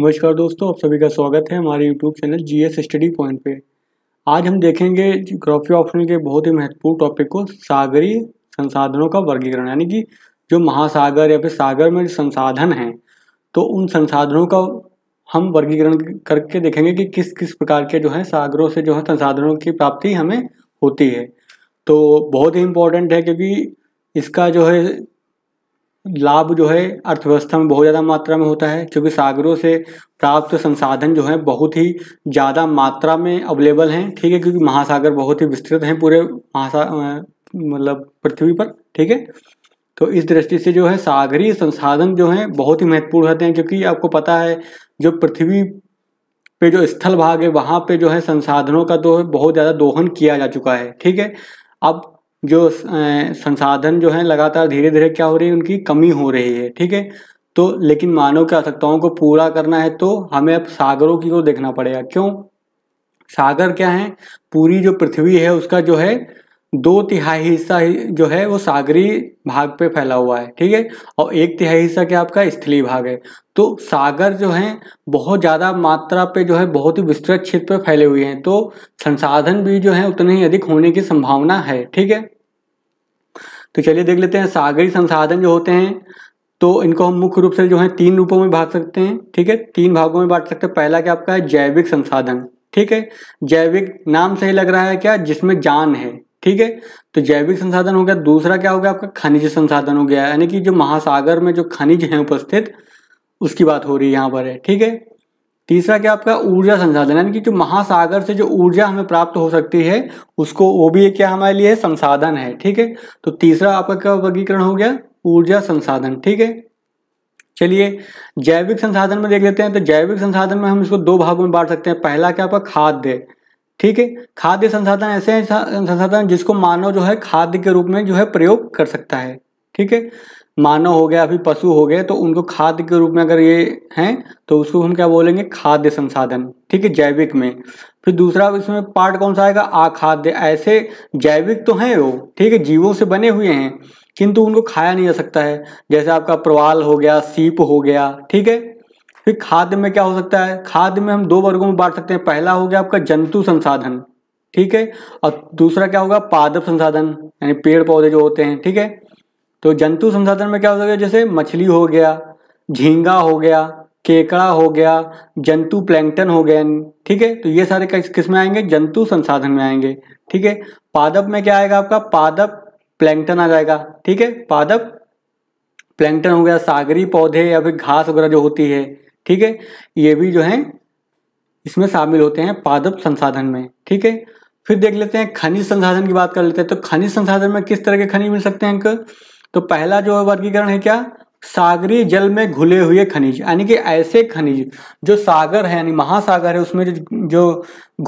नमस्कार दोस्तों आप सभी का स्वागत है हमारे YouTube channel G S study point पे आज हम देखेंगे क्रॉफी ऑप्शन के बहुत ही महत्वपूर्ण टॉपिक को सागरीय संसाधनों का वर्गीकरण यानी कि जो महासागर या फिर सागर में संसाधन हैं तो उन संसाधनों का हम वर्गीकरण करके देखेंगे कि किस किस प्रकार के जो है सागरों से जो है संसाधनों की प्राप्ति हमें होती है तो बहुत ही इम्पोर्टेंट है क्योंकि इसका जो है लाभ जो है अर्थव्यवस्था में बहुत ज़्यादा मात्रा में होता है क्योंकि सागरों से प्राप्त संसाधन जो हैं बहुत ही ज़्यादा मात्रा में अवेलेबल हैं ठीक है क्योंकि महासागर बहुत ही विस्तृत हैं पूरे महासा मतलब पृथ्वी पर ठीक है तो इस दृष्टि से जो है सागरीय संसाधन जो हैं बहुत ही महत्वपूर्ण होते हैं क्योंकि आपको पता है जो पृथ्वी पे जो स्थल भाग है वहाँ पे जो है संसाधनों का तो बहुत ज़्यादा दोहन किया जा चुका है ठीक है अब जो संसाधन जो है लगातार धीरे धीरे क्या हो रही है उनकी कमी हो रही है ठीक है तो लेकिन मानव की आवश्यकताओं को पूरा करना है तो हमें अब सागरों की ओर देखना पड़ेगा क्यों सागर क्या है पूरी जो पृथ्वी है उसका जो है दो तिहाई हिस्सा जो है वो सागरी भाग पे फैला हुआ है ठीक है और एक तिहाई हिस्सा क्या आपका स्थलीय भाग है तो सागर जो है बहुत ज़्यादा मात्रा पे जो है बहुत ही विस्तृत क्षेत्र पे फैले हुए हैं तो संसाधन भी जो है उतने ही अधिक होने की संभावना है ठीक है तो चलिए देख लेते हैं सागरी संसाधन जो होते हैं तो इनको हम मुख्य रूप से जो है तीन रूपों में बांट सकते हैं ठीक है तीन भागों में बांट सकते हैं पहला क्या आपका है जैविक संसाधन ठीक है जैविक नाम सही लग रहा है क्या जिसमें जान है ठीक है तो जैविक संसाधन हो गया दूसरा क्या हो गया आपका खनिज संसाधन हो गया यानी कि जो महासागर में जो खनिज है उपस्थित उसकी बात हो रही है यहाँ पर है ठीक है तीसरा क्या आपका ऊर्जा संसाधन यानी कि जो महासागर से जो ऊर्जा हमें प्राप्त हो सकती है उसको वो भी क्या हमारे लिए संसाधन है ठीक है तो तीसरा आपका क्या वर्गीकरण हो गया ऊर्जा संसाधन ठीक है चलिए जैविक संसाधन में देख लेते हैं तो जैविक संसाधन में हम इसको दो भागों में बांट सकते हैं पहला क्या आपका खाद्य ठीक है खाद्य संसाधन ऐसे संसाधन जिसको मानव जो है खाद्य के रूप में जो है प्रयोग कर सकता है ठीक है मानव हो गया अभी पशु हो गए तो उनको खाद्य के रूप में अगर ये हैं तो उसको हम क्या बोलेंगे खाद्य संसाधन ठीक है जैविक में फिर दूसरा इसमें पार्ट कौन सा आएगा आखाद्य ऐसे जैविक तो हैं वो ठीक है जीवों से बने हुए हैं किंतु उनको खाया नहीं जा सकता है जैसे आपका प्रवाल हो गया सीप हो गया ठीक है फिर खाद्य में क्या हो सकता है खाद्य में हम दो वर्गों में बांट सकते हैं पहला हो गया आपका जंतु संसाधन ठीक है और दूसरा क्या होगा पादप संसाधन यानी पेड़ पौधे जो होते हैं ठीक है तो जंतु संसाधन में क्या हो सकता है जैसे मछली हो गया झींगा हो गया केकड़ा हो गया जंतु प्लैंकटन हो गया ठीक है तो ये सारे किस किस में आएंगे जंतु संसाधन में आएंगे ठीक है पादप में क्या आएगा आपका पादप प्लैंकटन आ जाएगा ठीक है पादप प्लैंकटन हो गया सागरी पौधे या फिर घास वगैरह जो होती है ठीक है ये भी जो है इसमें शामिल होते हैं पादप संसाधन में ठीक है फिर देख लेते हैं खनिज संसाधन की बात कर लेते हैं तो खनिज संसाधन में किस तरह के खनिज मिल सकते हैं अंक तो पहला जो वर्गीकरण है क्या सागरीय जल में घुले हुए खनिज यानी कि ऐसे खनिज जो सागर है यानी महासागर है उसमें जो जो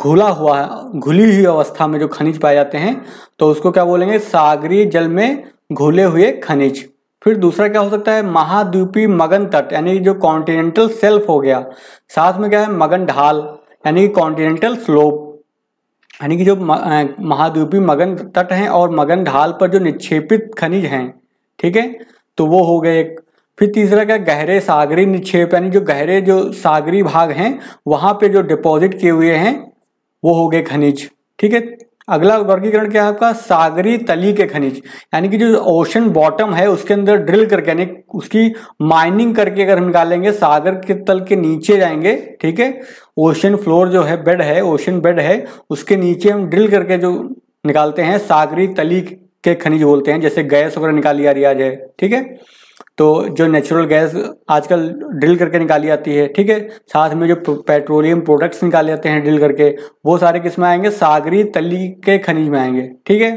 घुला हुआ घुली हुई अवस्था में जो खनिज पाए जाते हैं तो उसको क्या बोलेंगे सागरीय जल में घुले हुए खनिज फिर दूसरा क्या हो सकता है महाद्वीपी मगन तट यानी जो कॉन्टिनेंटल सेल्फ हो गया साथ में क्या है मगन ढाल यानी कि कॉन्टिनेंटल स्लोप यानी कि जो महाद्वीपी मगन तट हैं और मगन ढाल पर जो निक्षेपित खनिज हैं ठीक है तो वो हो गए एक फिर तीसरा क्या गहरे सागरी निक्षेप यानी जो गहरे जो सागरी भाग हैं वहाँ पर जो डिपॉजिट किए हुए हैं वो हो गए खनिज ठीक है अगला वर्गीकरण क्या है आपका सागरी तली के खनिज यानी कि जो ओशन बॉटम है उसके अंदर ड्रिल करके यानी उसकी माइनिंग करके अगर हम निकालेंगे सागर के तल के नीचे जाएंगे ठीक है ओशन फ्लोर जो है बेड है ओशन बेड है उसके नीचे हम ड्रिल करके जो निकालते हैं सागरी तली के खनिज बोलते हैं जैसे गैस वगैरह निकाली आ रही आज है ठीक है तो जो नेचुरल गैस आजकल ड्रिल करके निकाली जाती है ठीक है साथ में जो पेट्रोलियम प्रोडक्ट्स निकाले जाते हैं ड्रिल करके वो सारे किस में आएंगे सागरी तली के खनिज में आएंगे ठीक है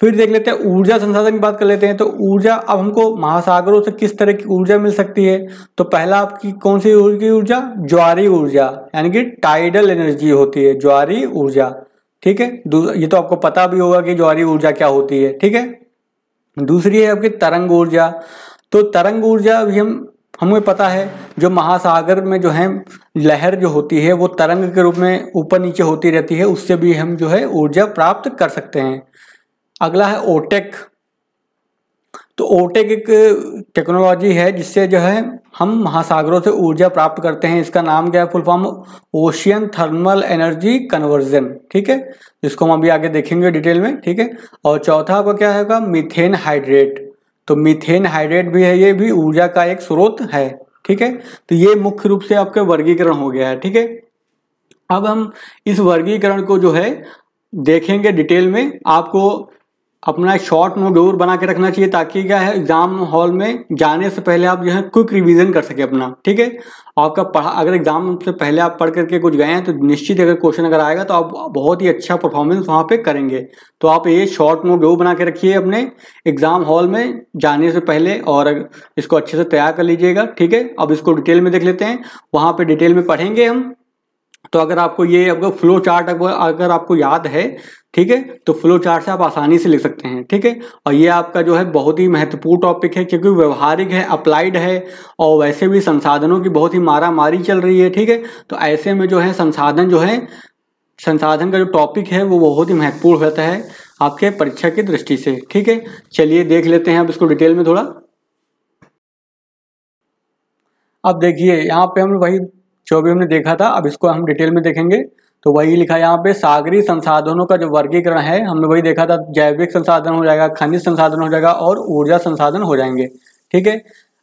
फिर देख लेते हैं ऊर्जा संसाधन की बात कर लेते हैं तो ऊर्जा अब हमको महासागरों से किस तरह की ऊर्जा मिल सकती है तो पहला आपकी कौन सी की ऊर्जा ज्वारी ऊर्जा यानी कि टाइडल एनर्जी होती है ज्वारी ऊर्जा ठीक है ये तो आपको पता भी होगा कि ज्वारी ऊर्जा क्या होती है ठीक है दूसरी है आपकी तरंग ऊर्जा तो तरंग ऊर्जा अभी हम हमें पता है जो महासागर में जो है लहर जो होती है वो तरंग के रूप में ऊपर नीचे होती रहती है उससे भी हम जो है ऊर्जा प्राप्त कर सकते हैं अगला है ओटेक तो ओटेक e एक टेक्नोलॉजी है जिससे जो है हम महासागरों से ऊर्जा प्राप्त करते हैं इसका नाम क्या है full form ocean thermal energy conversion ठीक है जिसको हम अभी आगे देखेंगे डिटेल में ठीक है और चौथा आपका क्या होगा मिथेन हाइड्रेट तो मिथेन हाइड्रेट भी है ये भी ऊर्जा का एक स्रोत है ठीक है तो ये मुख्य रूप से आपके वर्गीकरण हो गया है ठीक है अब हम इस वर्गीकरण को जो है देखेंगे डिटेल में आपको अपना शॉर्ट नोट जरूर बना के रखना चाहिए ताकि क्या है एग्जाम हॉल में जाने से पहले आप जो है क्विक रिवीजन कर सके अपना ठीक है आपका पढ़ा अगर एग्जाम से पहले आप पढ़ करके कुछ गए हैं तो निश्चित अगर क्वेश्चन अगर आएगा तो आप बहुत ही अच्छा परफॉर्मेंस वहाँ पे करेंगे तो आप ये शॉर्ट नोट जरूर बना के रखिए अपने एग्जाम हॉल में जाने से पहले और इसको अच्छे से तैयार कर लीजिएगा ठीक है अब इसको डिटेल में देख लेते हैं वहाँ पर डिटेल में पढ़ेंगे हम तो अगर आपको ये आपका फ्लो चार्ट अगर आपको याद है ठीक है तो फ्लो चार्ट से आप आसानी से लिख सकते हैं ठीक है और ये आपका जो है बहुत ही महत्वपूर्ण टॉपिक है क्योंकि व्यवहारिक है अप्लाइड है और वैसे भी संसाधनों की बहुत ही मारा मारी चल रही है ठीक है तो ऐसे में जो है संसाधन जो है संसाधन का जो टॉपिक है वो बहुत ही महत्वपूर्ण होता है आपके परीक्षा की दृष्टि से ठीक है चलिए देख लेते हैं अब इसको डिटेल में थोड़ा अब देखिए यहाँ पे हम वही जो भी हमने देखा था अब इसको हम डिटेल में देखेंगे तो वही लिखा है यहाँ पे सागरी संसाधनों का जो वर्गीकरण है हमने वही देखा था जैविक संसाधन हो जाएगा खनिज संसाधन हो जाएगा और ऊर्जा संसाधन हो जाएंगे ठीक है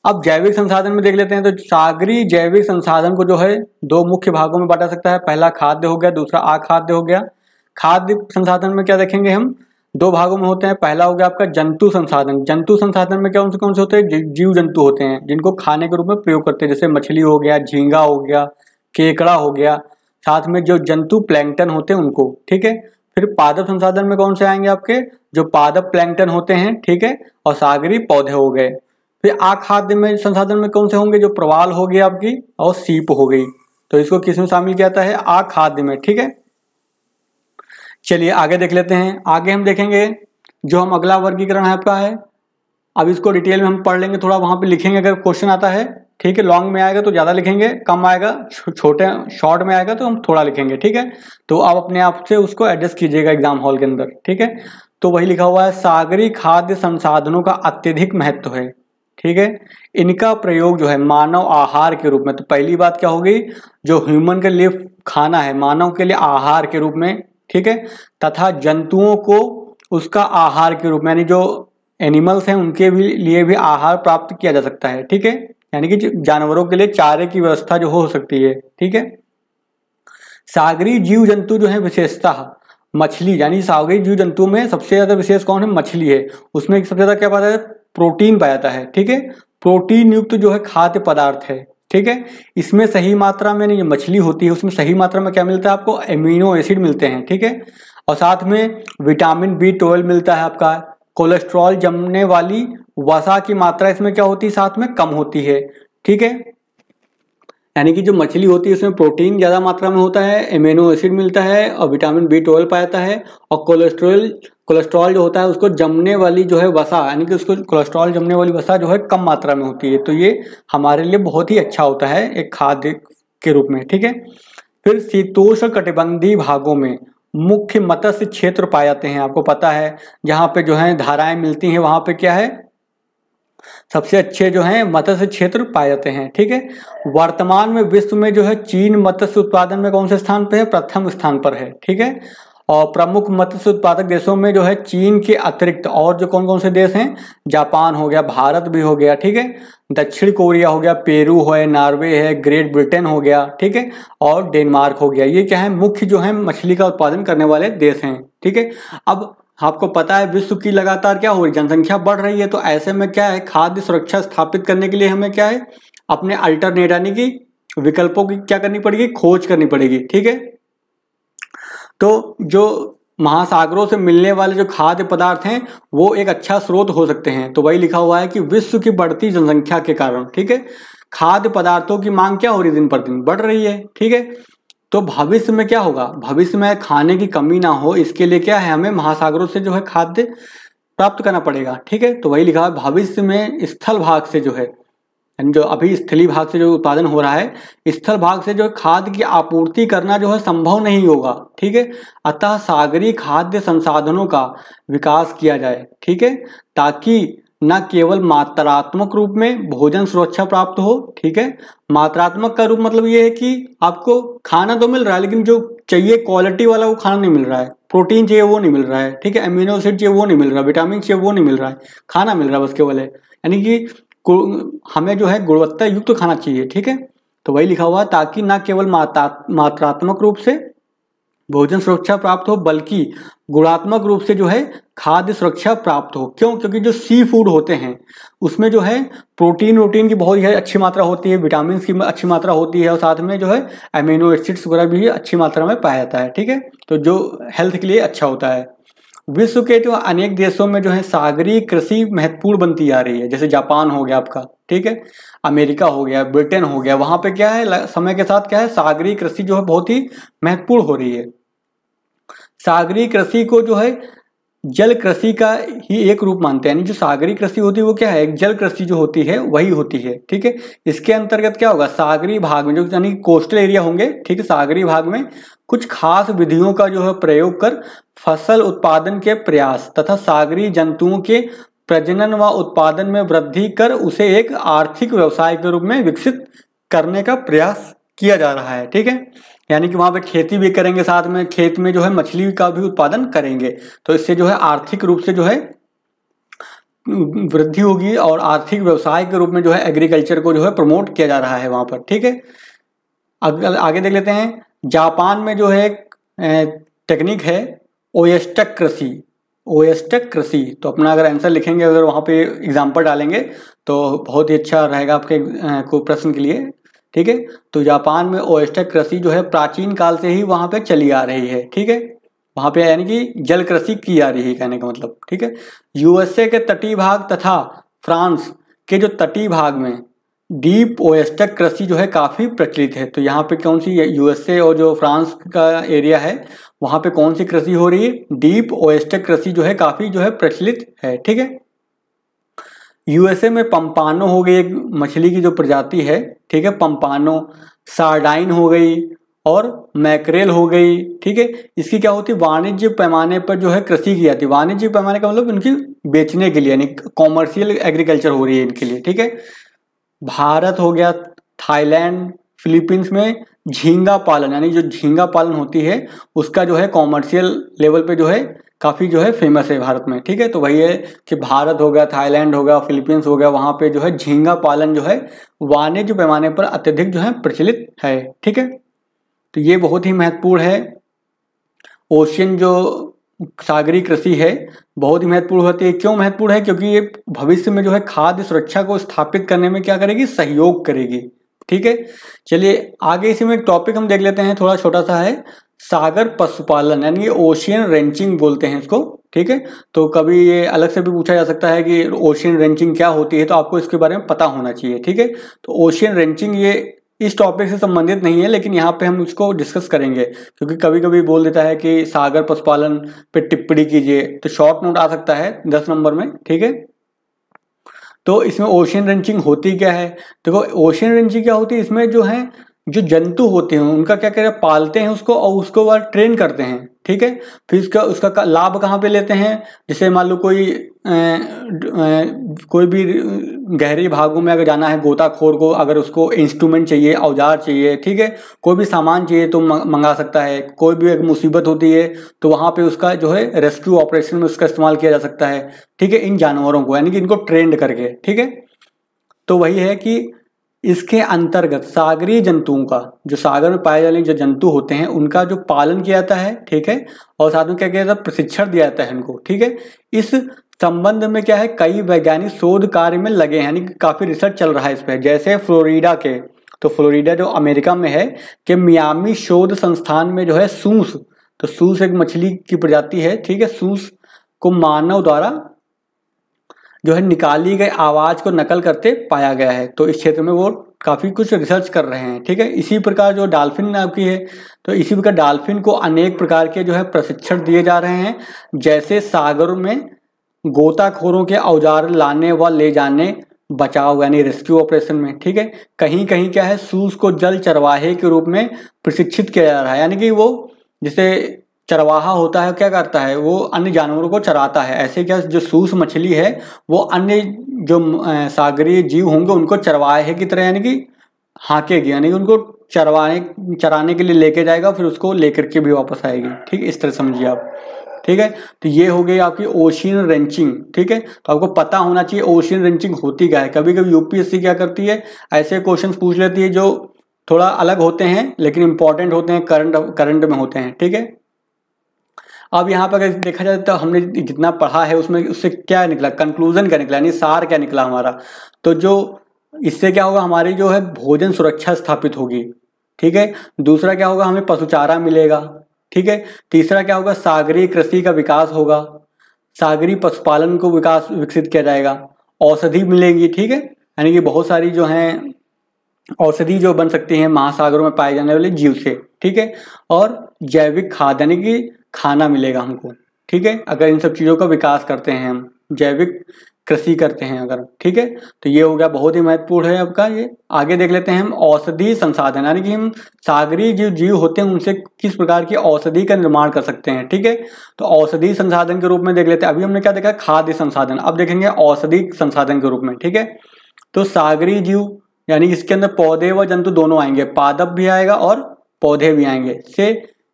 अब जैविक संसाधन में देख लेते हैं तो सागरी जैविक संसाधन को जो है दो मुख्य भागों में बांटा सकता है पहला खाद्य हो गया दूसरा आखाद्य हो गया खाद्य संसाधन में क्या देखेंगे हम दो भागों में होते हैं पहला हो गया आपका जंतु संसाधन जंतु संसाधन में क्या उनसे कौन से होते हैं जीव जंतु होते हैं जिनको खाने के रूप में प्रयोग करते हैं जैसे मछली हो गया झींगा हो गया केकड़ा हो गया साथ में जो जंतु प्लैंकटन होते हैं उनको ठीक है फिर पादप संसाधन में कौन से आएंगे आपके जो पादप प्लैंकटन होते हैं ठीक है और सागरी पौधे हो गए फिर आखाद्य में संसाधन में कौन से होंगे जो प्रवाल हो गई आपकी और सीप हो गई तो इसको किसमें शामिल किया जाता है आखाद्य में ठीक है चलिए आगे देख लेते हैं आगे हम देखेंगे जो हम अगला वर्गीकरण है आपका है अब इसको डिटेल में हम पढ़ लेंगे थोड़ा वहां पे लिखेंगे अगर क्वेश्चन आता है ठीक है लॉन्ग में आएगा तो ज़्यादा लिखेंगे कम आएगा छोटे शॉर्ट में आएगा तो हम थोड़ा लिखेंगे ठीक है तो आप अपने आप से उसको एडजस्ट कीजिएगा एग्जाम हॉल के अंदर ठीक है तो वही लिखा हुआ है सागरी खाद्य संसाधनों का अत्यधिक महत्व है ठीक है इनका प्रयोग जो है मानव आहार के रूप में तो पहली बात क्या होगी जो ह्यूमन के लिए खाना है मानव के लिए आहार के रूप में ठीक है तथा जंतुओं को उसका आहार के रूप में यानी जो एनिमल्स हैं उनके भी लिए भी आहार प्राप्त किया जा सकता है ठीक है यानी कि जानवरों के लिए चारे की व्यवस्था जो हो सकती है ठीक है सागरी जीव जंतु जो है विशेषता मछली यानी सागरी जीव जंतु में सबसे ज़्यादा विशेष कौन है मछली है उसमें सबसे ज़्यादा क्या पाया जाता है प्रोटीन पाया जाता है ठीक है प्रोटीन युक्त जो है खाद्य पदार्थ है ठीक है इसमें सही मात्रा में ये मछली होती है उसमें सही मात्रा में क्या मिलता है आपको एमिनो एसिड मिलते हैं ठीक है और साथ में विटामिन बी ट्वेल्व मिलता है आपका कोलेस्ट्रॉल जमने वाली वसा की मात्रा इसमें क्या होती है साथ में कम होती है ठीक है यानी कि जो मछली होती है उसमें प्रोटीन ज़्यादा मात्रा में होता है एमिनो एसिड मिलता है और विटामिन बी ट्वेल्व पाता है और कोलेस्ट्रॉल कोलेस्ट्रॉल जो होता है उसको जमने वाली जो है वसा यानी कि उसको कोलेस्ट्रॉल जमने वाली वसा जो है कम मात्रा में होती है तो ये हमारे लिए बहुत ही अच्छा होता है एक खाद्य के रूप में ठीक है फिर शीतोष कटिबंधी भागों में मुख्य मत्स्य क्षेत्र पाए जाते हैं आपको पता है जहाँ पे जो है धाराएं मिलती हैं वहाँ पे क्या है सबसे अच्छे जो हैं मत्स्य क्षेत्र पाए जाते हैं ठीक है वर्तमान में विश्व में जो है चीन मत्स्य उत्पादन में कौन से स्थान पर है प्रथम स्थान पर है ठीक है और प्रमुख मत्स्य उत्पादक देशों में जो है चीन के अतिरिक्त और जो कौन कौन से देश हैं जापान हो गया भारत भी हो गया ठीक है दक्षिण कोरिया हो गया पेरू है नॉर्वे है ग्रेट ब्रिटेन हो गया ठीक है और डेनमार्क हो गया ये क्या है मुख्य जो है मछली का उत्पादन करने वाले देश हैं ठीक है अब आपको पता है विश्व की लगातार क्या हो रही जनसंख्या बढ़ रही है तो ऐसे में क्या है खाद्य सुरक्षा स्थापित करने के लिए हमें क्या है अपने अल्टरनेट यानी कि विकल्पों की क्या करनी पड़ेगी खोज करनी पड़ेगी ठीक है तो जो महासागरों से मिलने वाले जो खाद्य पदार्थ हैं वो एक अच्छा स्रोत हो सकते हैं तो वही लिखा हुआ है कि विश्व की बढ़ती जनसंख्या के कारण ठीक है खाद्य पदार्थों की मांग क्या हो रही दिन पर दिन बढ़ रही है ठीक है तो भविष्य में क्या होगा भविष्य में खाने की कमी ना हो इसके लिए क्या है हमें महासागरों से जो है खाद्य प्राप्त करना पड़ेगा ठीक है तो वही लिखा है भविष्य में स्थल भाग से जो है यानी जो अभी स्थली भाग से जो उत्पादन हो रहा है स्थल भाग से जो खाद्य की आपूर्ति करना जो है संभव नहीं होगा ठीक है अतः सागरी खाद्य संसाधनों का विकास किया जाए ठीक है ताकि न केवल मात्रात्मक रूप में भोजन सुरक्षा प्राप्त हो ठीक है मात्रात्मक का रूप मतलब ये है कि आपको खाना तो मिल रहा है लेकिन जो चाहिए क्वालिटी वाला वो खाना नहीं मिल रहा है प्रोटीन चाहिए वो नहीं मिल रहा है ठीक है एम्यूनो एसिड चाहिए वो नहीं मिल रहा विटामिन चाहिए वो नहीं मिल रहा है खाना मिल रहा है बस केवल है यानी कि हमें जो है गुणवत्ता युक्त तो खाना चाहिए ठीक है तो वही लिखा हुआ ताकि ना केवल मात्रा मात्रात्मक रूप से भोजन सुरक्षा प्राप्त हो बल्कि गुणात्मक रूप से जो है खाद्य सुरक्षा प्राप्त हो क्यों क्योंकि जो सी फूड होते हैं उसमें जो है प्रोटीन वोटीन की बहुत ही अच्छी मात्रा होती है विटामिन की अच्छी मात्रा होती है और साथ में जो है अमीनो एसिड्स वगैरह भी अच्छी मात्रा में पाया जाता है ठीक है तो जो हेल्थ के लिए अच्छा होता है विश्व के जो तो अनेक देशों में जो है सागरी कृषि महत्वपूर्ण बनती जा रही है जैसे जापान हो गया आपका ठीक है अमेरिका हो गया ब्रिटेन हो गया वहाँ पे क्या है समय के साथ क्या है सागरी कृषि जो है बहुत ही महत्वपूर्ण हो रही है सागरी कृषि को जो है जल कृषि का ही एक रूप मानते हैं जो सागरी कृषि होती है वो क्या है जल कृषि जो होती है वही होती है ठीक है इसके अंतर्गत क्या होगा सागरी भाग में जो यानी कोस्टल एरिया होंगे ठीक है सागरी भाग में कुछ खास विधियों का जो है प्रयोग कर फसल उत्पादन के प्रयास तथा सागरी जंतुओं के प्रजनन व उत्पादन में वृद्धि कर उसे एक आर्थिक व्यवसाय के रूप में विकसित करने का प्रयास किया जा रहा है ठीक है यानी कि वहाँ पे खेती भी करेंगे साथ में खेत में जो है मछली का भी उत्पादन करेंगे तो इससे जो है आर्थिक रूप से जो है वृद्धि होगी और आर्थिक व्यवसाय के रूप में जो है एग्रीकल्चर को जो है प्रमोट किया जा रहा है वहाँ पर ठीक है आगे देख लेते हैं जापान में जो है टेक्निक है ओएस्टक कृषि ओएस्टक कृषि तो अपना अगर आंसर लिखेंगे अगर वहाँ पे एग्जाम्पल डालेंगे तो बहुत ही अच्छा रहेगा आपके को प्रश्न के लिए ठीक है तो जापान में ओएस्टर कृषि जो है प्राचीन काल से ही वहाँ पे चली आ रही है ठीक है वहाँ पे यानी कि जल कृषि की आ रही है कहने का मतलब ठीक है यूएसए के तटीय भाग तथा फ्रांस के जो तटीय भाग में डीप ओएस्टर कृषि जो है काफ़ी प्रचलित है तो यहाँ पे कौन सी यूएसए और जो फ्रांस का एरिया है वहाँ पे कौन सी कृषि हो रही है डीप ओएस्टर कृषि जो है काफ़ी जो है प्रचलित है ठीक है यूएसए में पंपानो हो गई एक मछली की जो प्रजाति है ठीक है पंपानो सार्डाइन हो गई और मैकरेल हो गई ठीक है इसकी क्या होती है वाणिज्य पैमाने पर जो है कृषि की जाती है वाणिज्य पैमाने का मतलब इनकी बेचने के लिए यानी कॉमर्शियल एग्रीकल्चर हो रही है इनके लिए ठीक है भारत हो गया थाईलैंड फिलीपींस में झींगा पालन यानी जो झींगा पालन होती है उसका जो है कॉमर्शियल लेवल पे जो है काफ़ी जो है फेमस है भारत में ठीक है तो वही है कि भारत हो गया थाईलैंड हो गया फिलीपींस हो गया वहाँ पे जो है झींगा पालन जो है वाणिज्य पैमाने पर अत्यधिक जो है प्रचलित है ठीक है तो ये बहुत ही महत्वपूर्ण है ओशियन जो सागरी कृषि है बहुत ही महत्वपूर्ण होती है क्यों महत्वपूर्ण है क्योंकि ये भविष्य में जो है खाद्य सुरक्षा को स्थापित करने में क्या करेगी सहयोग करेगी ठीक है चलिए आगे इसी में एक टॉपिक हम देख लेते हैं थोड़ा छोटा सा है सागर पशुपालन यानी ओशियन रेंचिंग बोलते हैं इसको ठीक है तो कभी ये अलग से भी पूछा जा सकता है कि ओशियन रेंचिंग क्या होती है तो आपको इसके बारे में पता होना चाहिए ठीक है तो ओशियन रेंचिंग ये इस टॉपिक से संबंधित नहीं है लेकिन यहाँ पे हम इसको डिस्कस करेंगे क्योंकि कभी कभी बोल देता है कि सागर पशुपालन पे टिप्पणी कीजिए तो शॉर्ट नोट आ सकता है दस नंबर में ठीक है तो इसमें ओशियन रेंचिंग होती क्या है देखो ओशियन रेंचिंग क्या होती है इसमें जो है जो जंतु होते हैं उनका क्या कह रहे हैं पालते हैं उसको और उसको वह ट्रेन करते हैं ठीक है फिर उसका उसका लाभ कहाँ पे लेते हैं जैसे मान लो कोई ए, ए, कोई भी गहरे भागों में अगर जाना है गोताखोर को अगर उसको इंस्ट्रूमेंट चाहिए औजार चाहिए ठीक है कोई भी सामान चाहिए तो मंगा सकता है कोई भी एक मुसीबत होती है तो वहाँ पे उसका जो है रेस्क्यू ऑपरेशन में उसका इस्तेमाल किया जा सकता है ठीक है इन जानवरों को यानी कि इनको ट्रेंड करके ठीक है तो वही है कि इसके अंतर्गत सागरीय जंतुओं का जो सागर में पाए जाने जो जंतु होते हैं उनका जो पालन किया जाता है ठीक है और साथ में क्या किया जाता है प्रशिक्षण दिया जाता है इनको ठीक है इस संबंध में क्या है कई वैज्ञानिक शोध कार्य में लगे हैं यानी काफ़ी रिसर्च चल रहा है इस पर जैसे फ्लोरिडा के तो फ्लोरिडा जो अमेरिका में है के मियामी शोध संस्थान में जो है सूस तो सूस एक मछली की प्रजाति है ठीक है सूस को मानव द्वारा जो है निकाली गई आवाज़ को नकल करते पाया गया है तो इस क्षेत्र में वो काफ़ी कुछ रिसर्च कर रहे हैं ठीक है इसी प्रकार जो डाल्फिन आपकी है तो इसी प्रकार डाल्फिन को अनेक प्रकार के जो है प्रशिक्षण दिए जा रहे हैं जैसे सागर में गोताखोरों के औजार लाने व ले जाने बचाव यानी रेस्क्यू ऑपरेशन में ठीक है कहीं कहीं क्या है सूस को जल चरवाहे के रूप में प्रशिक्षित किया जा रहा है यानी कि वो जिसे चरवाहा होता है क्या करता है वो अन्य जानवरों को चराता है ऐसे क्या जो सूस मछली है वो अन्य जो सागरीय जीव होंगे उनको चरवाहे की तरह यानी कि हाँकेगी यानी कि उनको चरवाने चराने के लिए लेके जाएगा फिर उसको लेकर के भी वापस आएगी ठीक इस तरह समझिए आप ठीक है तो ये हो गई आपकी ओशियन रेंचिंग ठीक है तो आपको पता होना चाहिए ओशियन रेंचिंग होती क्या है कभी कभी यूपीएससी क्या करती है ऐसे क्वेश्चन पूछ लेती है जो थोड़ा अलग होते हैं लेकिन इंपॉर्टेंट होते हैं करंट करंट में होते हैं ठीक है अब यहाँ पर अगर देखा जाए तो हमने जितना पढ़ा है उसमें उससे क्या निकला कंक्लूजन क्या निकला यानी सार क्या निकला हमारा तो जो इससे क्या होगा हमारी जो है भोजन सुरक्षा स्थापित होगी ठीक है दूसरा क्या होगा हमें पशुचारा मिलेगा ठीक है तीसरा क्या होगा सागरीय कृषि का विकास होगा सागरीय पशुपालन को विकास विकसित किया जाएगा औषधि मिलेंगी ठीक है यानी कि बहुत सारी जो हैं औषधि जो बन सकती हैं महासागरों में पाए जाने वाले जीव से ठीक है और जैविक खाद यानी कि खाना मिलेगा हमको ठीक है अगर इन सब चीज़ों का विकास करते हैं हम जैविक कृषि करते हैं अगर ठीक है तो ये हो गया बहुत ही महत्वपूर्ण है आपका ये आगे देख लेते हैं हम औषधि संसाधन यानी कि हम सागरीय जो जीव होते हैं उनसे किस प्रकार की औषधि का निर्माण कर सकते हैं ठीक है तो औषधि संसाधन के रूप में देख लेते हैं अभी हमने क्या देखा खाद्य संसाधन अब देखेंगे औषधि संसाधन के रूप में ठीक है तो सागरीय जीव यानी इसके अंदर पौधे व जंतु दोनों आएंगे पादप भी आएगा और पौधे भी आएंगे से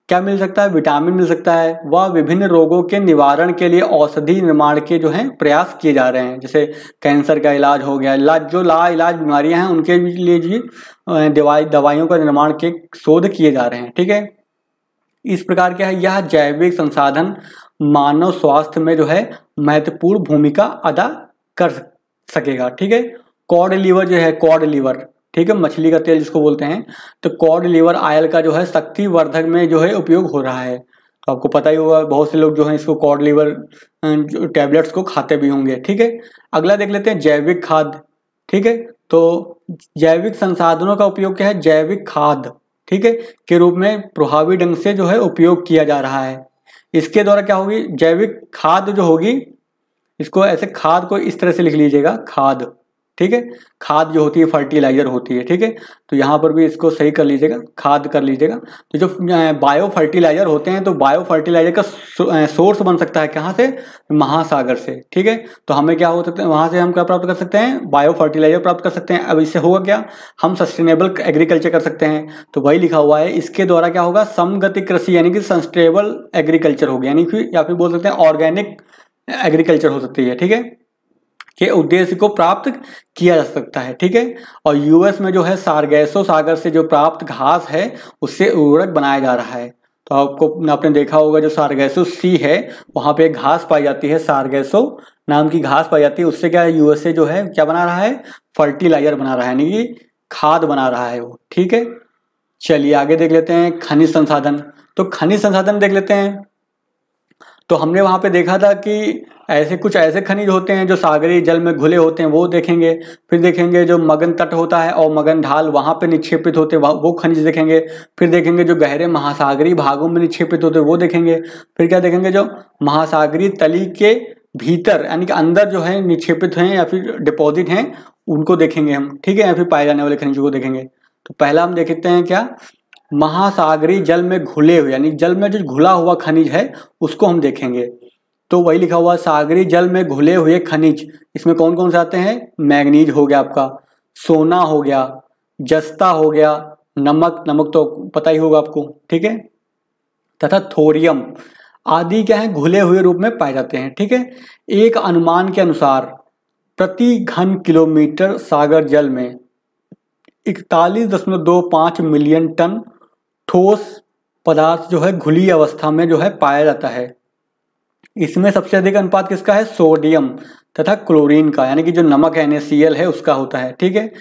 क्या मिल सकता है विटामिन मिल सकता है वह विभिन्न रोगों के निवारण के लिए औषधि निर्माण के जो है प्रयास किए जा रहे हैं जैसे कैंसर का इलाज हो गया ला, जो ला इलाज बीमारियां हैं उनके लिए भी दवाई दवाइयों का निर्माण के शोध किए जा रहे हैं ठीक है इस प्रकार क्या है यह जैविक संसाधन मानव स्वास्थ्य में जो है महत्वपूर्ण भूमिका अदा कर सकेगा ठीक है कॉड लीवर जो है कॉड लीवर ठीक है मछली का तेल जिसको बोलते हैं तो कॉड लिवर आयल का जो है शक्ति वर्धक में जो है उपयोग हो रहा है तो आपको पता ही होगा बहुत से लोग जो है इसको कॉड लीवर टैबलेट्स को खाते भी होंगे ठीक है अगला देख लेते हैं जैविक खाद ठीक है तो जैविक संसाधनों का उपयोग क्या है जैविक खाद ठीक है के रूप में प्रभावी ढंग से जो है उपयोग किया जा रहा है इसके द्वारा क्या होगी जैविक खाद जो होगी इसको ऐसे खाद को इस तरह से लिख लीजिएगा खाद ठीक है खाद जो होती है फर्टिलाइजर होती है ठीक है तो यहाँ पर भी इसको सही कर लीजिएगा खाद कर लीजिएगा तो जो बायो फर्टिलाइजर होते हैं तो बायो फर्टिलाइजर का सोर्स बन सकता है कहाँ से महासागर से ठीक है तो हमें क्या हो सकता है वहाँ से हम क्या प्राप्त कर सकते हैं बायो फर्टिलाइजर प्राप्त कर सकते हैं अब इससे होगा क्या हम सस्टेनेबल एग्रीकल्चर कर सकते हैं तो वही लिखा हुआ है इसके द्वारा क्या होगा समगति कृषि यानी कि सस्टेनेबल एग्रीकल्चर होगी यानी कि या फिर बोल सकते हैं ऑर्गेनिक एग्रीकल्चर हो सकती है ठीक है के उद्देश्य को प्राप्त किया जा सकता है ठीक है और यूएस में जो है सारगैसो सागर से जो प्राप्त घास है उससे उर्वरक बनाया जा रहा है तो आपको आपने देखा होगा जो सारगैसो सी है वहां पे घास पाई जाती है सारगैसो नाम की घास पाई जाती है उससे क्या यूएसए जो है क्या बना रहा है फर्टिलाइजर बना रहा है यानी कि खाद बना रहा है वो ठीक है चलिए आगे देख लेते हैं खनिज संसाधन तो खनिज संसाधन देख लेते हैं तो हमने वहां पे देखा था कि ऐसे कुछ ऐसे खनिज होते हैं जो सागरीय जल में घुले होते हैं वो देखेंगे फिर देखेंगे जो मगन तट होता है और मगन ढाल वहाँ पे निक्षेपित होते हैं वो खनिज देखेंगे फिर देखेंगे जो गहरे महासागरीय भागों में निक्षेपित होते वो देखेंगे फिर क्या देखेंगे जो महासागरीय तली के भीतर यानी कि अंदर जो है निक्षेपित हैं या फिर डिपॉजिट हैं उनको देखेंगे हम ठीक है या फिर पाए जाने वाले खनिजों को देखेंगे तो पहला हम देखते हैं क्या महासागरी जल में घुले हुए यानी जल में जो घुला हुआ खनिज है उसको हम देखेंगे तो वही लिखा हुआ सागरी जल में घुले हुए खनिज इसमें कौन कौन से आते हैं मैग्नीज हो गया आपका सोना हो गया जस्ता हो गया नमक नमक तो पता ही होगा आपको ठीक है तथा थोरियम आदि क्या है घुले हुए रूप में पाए जाते हैं ठीक है एक अनुमान के अनुसार प्रति घन किलोमीटर सागर जल में इकतालीस दशमलव दो पाँच मिलियन टन ठोस पदार्थ जो है घुली अवस्था में जो है पाया जाता है इसमें सबसे अधिक अनुपात किसका है सोडियम तथा क्लोरीन का यानी कि जो नमक है एन है उसका होता है ठीक है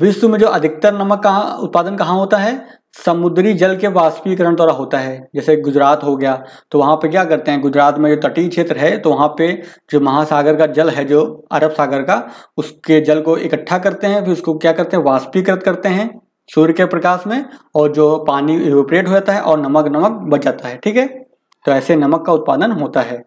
विश्व में जो अधिकतर नमक कहाँ उत्पादन कहाँ होता है समुद्री जल के वाष्पीकरण द्वारा होता है जैसे गुजरात हो गया तो वहाँ पे क्या करते हैं गुजरात में जो तटीय क्षेत्र है तो वहाँ पे जो महासागर का जल है जो अरब सागर का उसके जल को इकट्ठा करते हैं फिर उसको क्या करते हैं वाष्पीकृत करते हैं सूर्य के प्रकाश में और जो पानी इवोपरेट हो जाता है और नमक नमक बच जाता है ठीक है तो ऐसे नमक का उत्पादन होता है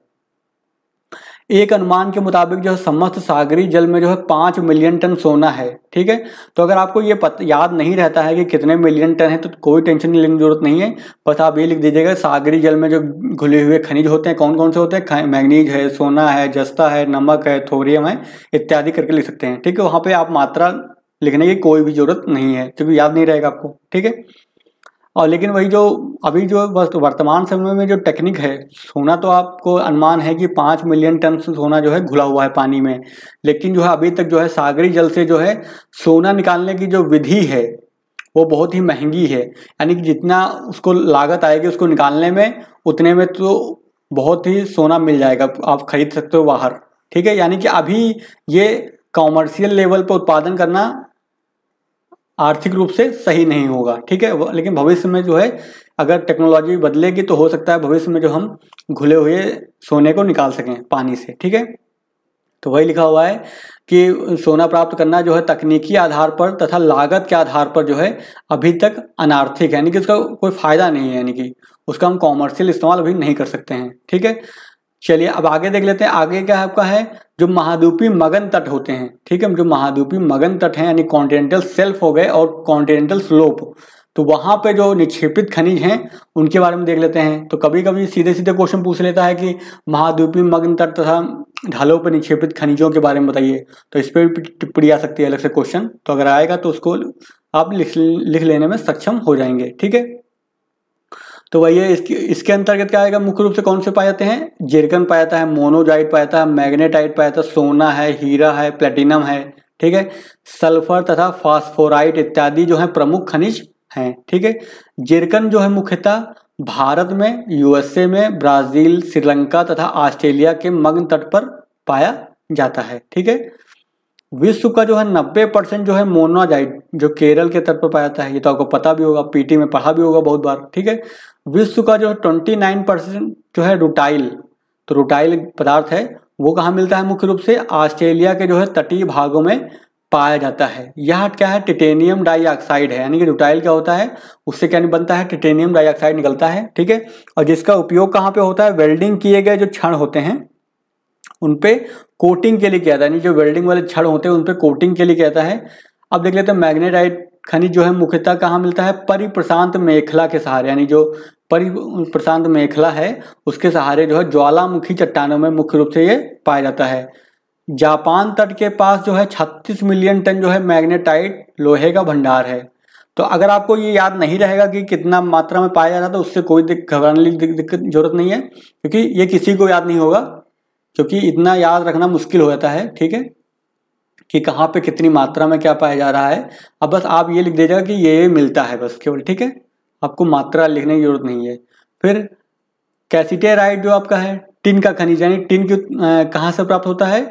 एक अनुमान के मुताबिक जो है समस्त सागरी जल में जो है पाँच मिलियन टन सोना है ठीक है तो अगर आपको ये पता याद नहीं रहता है कि कितने मिलियन टन है तो कोई टेंशन लेने की जरूरत नहीं है बस आप ये लिख दीजिएगा सागरी जल में जो घुले हुए खनिज होते हैं कौन कौन से होते हैं मैगनीज है सोना है जस्ता है नमक है थोरियम है इत्यादि करके लिख सकते हैं ठीक है वहाँ पर आप मात्रा लिखने की कोई भी ज़रूरत नहीं है क्योंकि याद नहीं रहेगा आपको ठीक है और लेकिन वही जो अभी जो वर्तमान समय में जो टेक्निक है सोना तो आपको अनुमान है कि पाँच मिलियन टन सोना जो है घुला हुआ है पानी में लेकिन जो है अभी तक जो है सागरी जल से जो है सोना निकालने की जो विधि है वो बहुत ही महंगी है यानी कि जितना उसको लागत आएगी उसको निकालने में उतने में तो बहुत ही सोना मिल जाएगा आप खरीद सकते हो बाहर ठीक है यानी कि अभी ये कॉमर्शियल लेवल पर उत्पादन करना आर्थिक रूप से सही नहीं होगा ठीक है लेकिन भविष्य में जो है अगर टेक्नोलॉजी बदलेगी तो हो सकता है भविष्य में जो हम घुले हुए सोने को निकाल सकें पानी से ठीक है तो वही लिखा हुआ है कि सोना प्राप्त करना जो है तकनीकी आधार पर तथा लागत के आधार पर जो है अभी तक अनार्थिक यानी कि उसका कोई फ़ायदा नहीं है यानी कि उसका हम कॉमर्शियल इस्तेमाल अभी नहीं कर सकते हैं ठीक है चलिए अब आगे देख लेते हैं आगे क्या आपका है जो महाद्वीपी मगन तट होते हैं ठीक है जो महाद्वीपी मगन तट हैं यानी कॉन्टिनेंटल सेल्फ हो गए और कॉन्टिनेंटल स्लोप तो वहां पे जो निक्षेपित खनिज हैं उनके बारे में देख लेते हैं तो कभी कभी सीधे सीधे क्वेश्चन पूछ लेता है कि महाद्वीपीय मग्न तट तथा ढालों पर निक्षेपित खनिजों के बारे में बताइए तो इस पर भी टिप्पणी आ सकती है अलग से क्वेश्चन तो अगर आएगा तो उसको आप लिख लिख लेने में सक्षम हो जाएंगे ठीक है तो वही इसकी इसके इसके अंतर्गत क्या आएगा मुख्य रूप से कौन से पाए जाते हैं जिरकन पाया जाता है मोनोजाइट पाया जाता है मैग्नेटाइट पाया जाता है सोना है हीरा है प्लेटिनम है ठीक है सल्फर तथा फास्फोराइट इत्यादि जो है प्रमुख खनिज है ठीक है जिरकन जो है मुख्यतः भारत में यूएसए में ब्राजील श्रीलंका तथा ऑस्ट्रेलिया के मग्न तट पर पाया जाता है ठीक है विश्व का जो है नब्बे परसेंट जो है मोनाजाइट जो केरल के तट पर पाया जाता है ये तो आपको पता भी होगा पीटी में पढ़ा भी होगा बहुत बार ठीक है विश्व का जो ट्वेंटी नाइन परसेंट जो है रुटाइल तो रुटाइल पदार्थ है वो कहाँ मिलता है मुख्य रूप से ऑस्ट्रेलिया के जो है तटीय भागों में पाया जाता है यह क्या है टिटेनियम डाइऑक्साइड है यानी कि रुटाइल क्या होता है उससे क्या बनता है टिटेनियम डाइऑक्साइड निकलता है ठीक है और जिसका उपयोग कहाँ पे होता है वेल्डिंग किए गए जो क्षण होते हैं उन पे कोटिंग के लिए किया जाता है यानी जो वेल्डिंग वाले क्षण होते हैं उन पे कोटिंग के लिए किया जाता है अब देख लेते हैं मैग्नेटाइट खनिज जो है मुख्यतः कहाँ मिलता है परिप्रशांत मेखला के सहारे यानी जो परि प्रशांत मेखला है उसके सहारे जो है ज्वालामुखी चट्टानों में मुख्य रूप से ये पाया जाता है जापान तट के पास जो है 36 मिलियन टन जो है मैग्नेटाइट लोहे का भंडार है तो अगर आपको ये याद नहीं रहेगा कि कितना मात्रा में पाया जा रहा था उससे कोई घबराने की दिक्कत जरूरत नहीं है क्योंकि ये किसी को याद नहीं होगा क्योंकि इतना याद रखना मुश्किल हो जाता है ठीक है कि कहाँ पे कितनी मात्रा में क्या पाया जा रहा है अब बस आप ये लिख दीजिएगा कि ये मिलता है बस केवल ठीक है आपको मात्रा लिखने की जरूरत नहीं है फिर कैसिटेराइट जो आपका है टिन का खनिज यानी टिन की कहाँ से प्राप्त होता है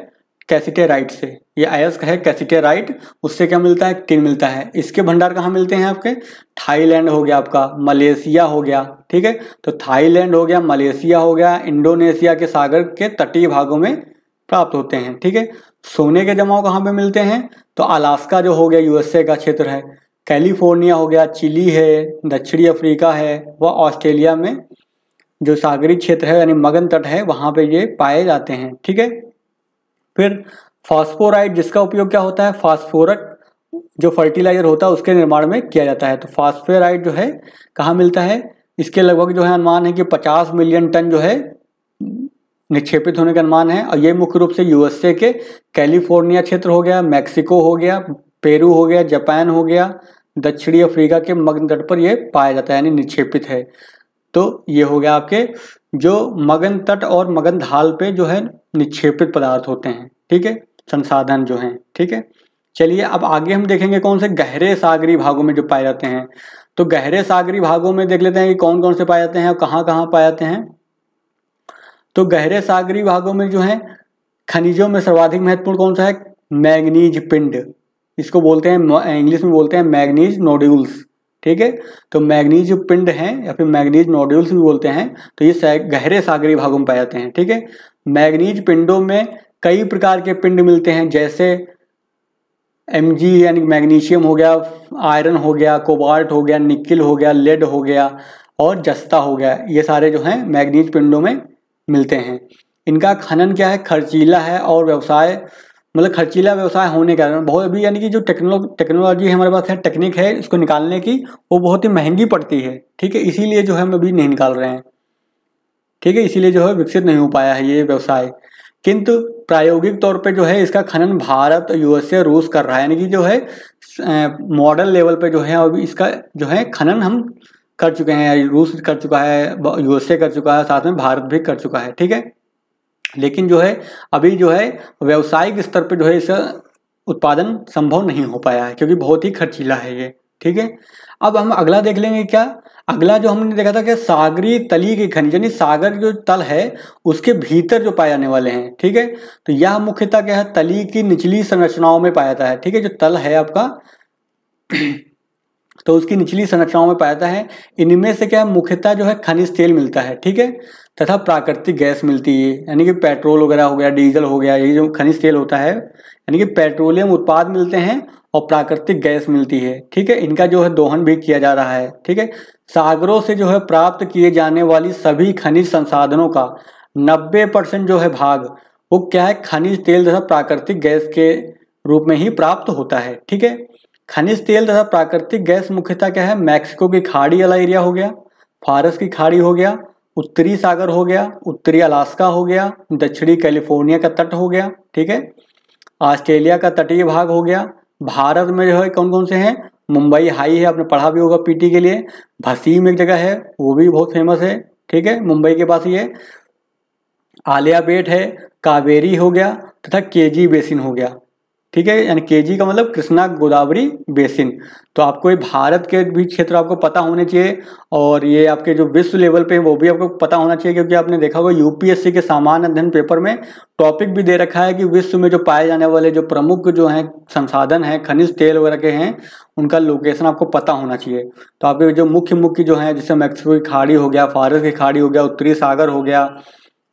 कैसीटेराइट से ये अयस्क है कैसिटेराइट उससे क्या मिलता है टिन मिलता है इसके भंडार कहाँ मिलते हैं आपके थाईलैंड हो गया आपका मलेशिया हो गया ठीक है तो थाईलैंड हो गया मलेशिया हो गया इंडोनेशिया के सागर के तटीय भागों में प्राप्त होते हैं ठीक है सोने के जमाव कहाँ पे मिलते हैं तो अलास्का जो हो गया यूएसए का क्षेत्र है कैलिफोर्निया हो गया चिली है दक्षिणी अफ्रीका है व ऑस्ट्रेलिया में जो सागरी क्षेत्र है यानी मगन तट है वहाँ पे ये पाए जाते हैं ठीक है फिर फास्फोराइड जिसका उपयोग क्या होता है फास्फोरक जो फर्टिलाइजर होता है उसके निर्माण में किया जाता है तो फास्फेराइड जो है कहाँ मिलता है इसके लगभग जो है अनुमान है कि 50 मिलियन टन जो है निक्षेपित होने का अनुमान है और ये मुख्य रूप से यूएसए के कैलिफोर्निया क्षेत्र हो गया मैक्सिको हो गया पेरू हो गया जापान हो गया दक्षिणी अफ्रीका के मग्न तट पर यह पाया जाता है यानी निक्षेपित है तो ये हो गया आपके जो मगन तट और मगन धाल पे जो है निक्षेपित पदार्थ होते हैं ठीक है संसाधन जो हैं ठीक है चलिए अब आगे हम देखेंगे कौन से गहरे सागरी भागों में जो पाए जाते हैं तो गहरे सागरी भागों में देख लेते हैं कि कौन कौन से पाए जाते हैं और कहाँ कहाँ पाए जाते हैं तो गहरे सागरी भागों में जो है खनिजों में सर्वाधिक महत्वपूर्ण कौन सा है मैग्नीज पिंड इसको बोलते हैं इंग्लिश में बोलते हैं मैग्नीज नोड्यूल्स ठीक है तो मैग्नीज पिंड हैं या फिर मैग्नीज नोड्यूल्स भी बोलते हैं तो ये गहरे सागरी भागों में पाए जाते हैं ठीक है मैग्नीज पिंडों में कई प्रकार के पिंड मिलते हैं जैसे एम यानी मैग्नीशियम हो गया आयरन हो गया कोबाल्ट हो गया निकिल हो गया लेड हो गया और जस्ता हो गया ये सारे जो हैं मैग्नीज पिंडों में मिलते हैं इनका खनन क्या है खर्चीला है और व्यवसाय मतलब खर्चीला व्यवसाय होने के कारण बहुत अभी यानी कि जो टेक्नो टेक्नोलॉजी हमारे पास है टेक्निक है इसको निकालने की वो बहुत ही महंगी पड़ती है ठीक है इसीलिए जो है हम अभी नहीं निकाल रहे हैं ठीक है इसीलिए जो है विकसित नहीं हो पाया है ये व्यवसाय किंतु प्रायोगिक तौर पे जो है इसका खनन भारत यूएसए रूस कर रहा है यानी कि जो है मॉडल लेवल पे जो है अभी इसका जो है खनन हम कर चुके हैं रूस कर चुका है यूएसए कर चुका है साथ में भारत भी कर चुका है ठीक है लेकिन जो है अभी जो है व्यवसायिक स्तर पर जो है इसका उत्पादन संभव नहीं हो पाया है क्योंकि बहुत ही खर्चीला है ये ठीक है अब हम अगला देख लेंगे क्या अगला जो हमने देखा था कि सागरी तली के खनिज यानी सागर जो तल है उसके भीतर जो पाए जाने वाले हैं ठीक है तो यह मुख्यतः क्या है तली की निचली संरचनाओं में पाया जाता है ठीक है जो तल है आपका तो उसकी निचली संरचनाओं में पाया जाता है इनमें से क्या मुख्यतः जो है खनिज तेल मिलता है ठीक है तथा प्राकृतिक गैस मिलती है यानी कि पेट्रोल वगैरह हो गया डीजल हो गया ये जो खनिज तेल होता है यानी कि पेट्रोलियम उत्पाद मिलते हैं और प्राकृतिक गैस मिलती है ठीक है इनका जो है दोहन भी किया जा रहा है ठीक है सागरों से जो है प्राप्त किए जाने वाली सभी खनिज संसाधनों का नब्बे परसेंट जो है भाग वो क्या है खनिज तेल तथा प्राकृतिक गैस के रूप में ही प्राप्त होता है ठीक है खनिज तेल तथा प्राकृतिक गैस मुख्यतः क्या है मैक्सिको की खाड़ी वाला एरिया हो गया फारस की खाड़ी हो गया उत्तरी सागर हो गया उत्तरी अलास्का हो गया दक्षिणी कैलिफोर्निया का तट हो गया ठीक है ऑस्ट्रेलिया का तटीय भाग हो गया भारत में जो है कौन कौन से हैं मुंबई हाई है आपने पढ़ा भी होगा पीटी के लिए भसीम एक जगह है वो भी बहुत फेमस है ठीक है मुंबई के पास ये आलिया बेट है कावेरी हो गया तथा केजी बेसिन हो गया ठीक है यानी के का मतलब कृष्णा गोदावरी बेसिन तो आपको ये भारत के भी क्षेत्र आपको पता होने चाहिए और ये आपके जो विश्व लेवल पे वो भी आपको पता होना चाहिए क्योंकि आपने देखा होगा यूपीएससी के सामान्य अध्ययन पेपर में टॉपिक भी दे रखा है कि विश्व में जो पाए जाने वाले जो प्रमुख जो हैं संसाधन हैं खनिज तेल वगैरह के हैं उनका लोकेशन आपको पता होना चाहिए तो आपके जो मुख्य मुख्य जो हैं जैसे मैक्सिको की खाड़ी हो गया फारस की खाड़ी हो गया उत्तरी सागर हो गया